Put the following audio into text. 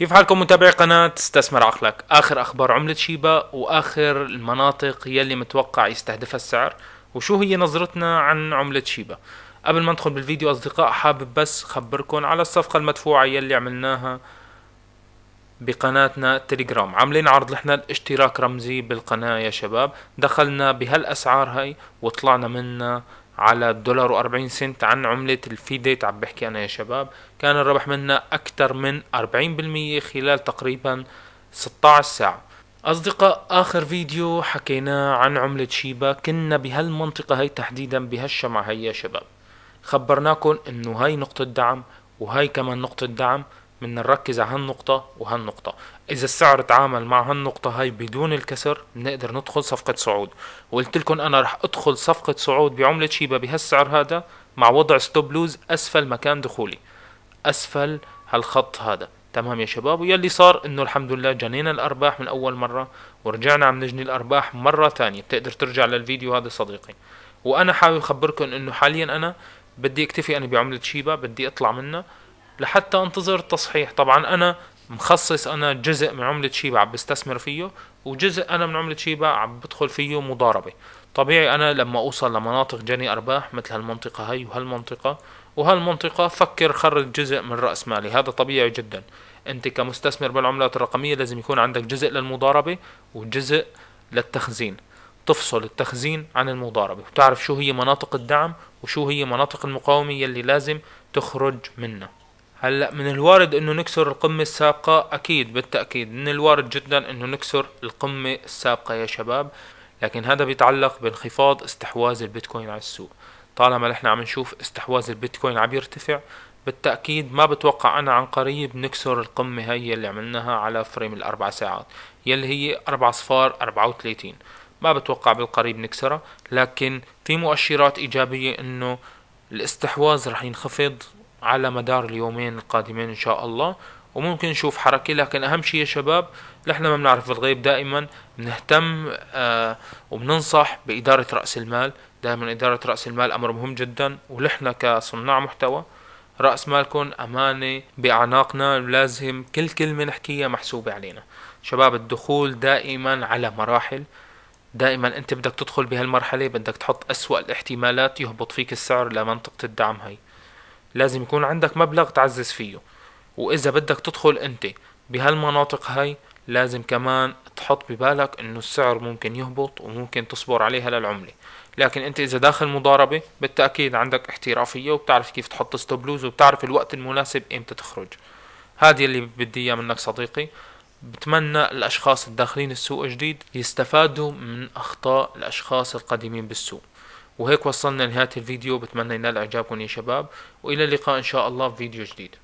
كيف حالكم متابعي قناة استثمر عقلك آخر أخبار عملة شيبا وآخر المناطق يلي متوقع يستهدفها السعر وشو هي نظرتنا عن عملة شيبا قبل ما ندخل بالفيديو أصدقاء حابب بس خبركم على الصفقة المدفوعة يلي عملناها بقناتنا تليجرام عاملين عرض لحنا الاشتراك رمزي بالقناة يا شباب دخلنا بهالأسعار هاي وطلعنا منها على الدولار و40 سنت عن عملة الفي ديت عم بحكي أنا يا شباب كان الربح منها أكثر من 40% خلال تقريبا 16 ساعة أصدقاء آخر فيديو حكيناه عن عملة شيبا كنا بهالمنطقة هي تحديدا بهالشمعة هي يا شباب خبرناكم انه هاي نقطة دعم وهاي كمان نقطة دعم من نركز على هالنقطة وهالنقطة إذا السعر تعامل مع هالنقطة هاي بدون الكسر بنقدر ندخل صفقة صعود وقلت لكم أنا رح أدخل صفقة صعود بعملة شيبا بهالسعر هذا مع وضع ستوب لوز أسفل مكان دخولي أسفل هالخط هذا تمام يا شباب ويلي صار انه الحمد لله جنينا الارباح من اول مره ورجعنا عم نجني الارباح مره تانية بتقدر ترجع للفيديو هذا صديقي وانا حابب اخبركم انه حاليا انا بدي اكتفي انا بعمله شيبا بدي اطلع منها لحتى انتظر التصحيح طبعا انا مخصص انا جزء من عملة شيبة عم بستثمر فيه وجزء انا من عملة شيبة عم بدخل فيه مضاربة طبيعي انا لما اوصل لمناطق جني ارباح مثل هالمنطقة هي وهالمنطقة وهالمنطقة فكر خرج جزء من رأس مالي هذا طبيعي جدا انت كمستثمر بالعملات الرقمية لازم يكون عندك جزء للمضاربة وجزء للتخزين تفصل التخزين عن المضاربة وتعرف شو هي مناطق الدعم وشو هي مناطق المقاومة يلي لازم تخرج منها هلا من الوارد انه نكسر القمة السابقة اكيد بالتأكيد من الوارد جدا انه نكسر القمة السابقة يا شباب لكن هذا بيتعلق بانخفاض استحواذ البيتكوين على السوق طالما نحن عم نشوف استحواذ البيتكوين عم يرتفع بالتأكيد ما بتوقع أنا عن قريب نكسر القمة هي اللي عملناها على فريم الأربع ساعات يلي هي اربع صفار أربعة وثلاثين ما بتوقع بالقريب نكسرها لكن في مؤشرات إيجابية إنه الاستحواذ رح ينخفض على مدار اليومين القادمين ان شاء الله وممكن نشوف حركة لكن أهم شيء يا شباب نحن ما بنعرف الغيب دائما بنهتم آه وبننصح بإدارة رأس المال دائما إدارة رأس المال أمر مهم جدا ونحن كصناع محتوى رأس مالكم أمانة بأعناقنا لازم كل كلمة نحكيها محسوبة علينا شباب الدخول دائما على مراحل دائما انت بدك تدخل بهالمرحلة بدك تحط أسوأ الاحتمالات يهبط فيك السعر لمنطقة الدعم هاي لازم يكون عندك مبلغ تعزز فيه وإذا بدك تدخل أنت بهالمناطق هاي لازم كمان تحط ببالك انه السعر ممكن يهبط وممكن تصبر عليها للعملة لكن انت اذا داخل مضاربة بالتأكيد عندك احترافية وبتعرف كيف تحط ستوب لوز وبتعرف الوقت المناسب امتى تخرج هذه اللي بدي اياه منك صديقي بتمنى الاشخاص الداخلين السوق جديد يستفادوا من اخطاء الاشخاص القديمين بالسوق وهيك وصلنا لنهاية الفيديو بتمنى ينال إعجابكم يا شباب وإلى اللقاء إن شاء الله في فيديو جديد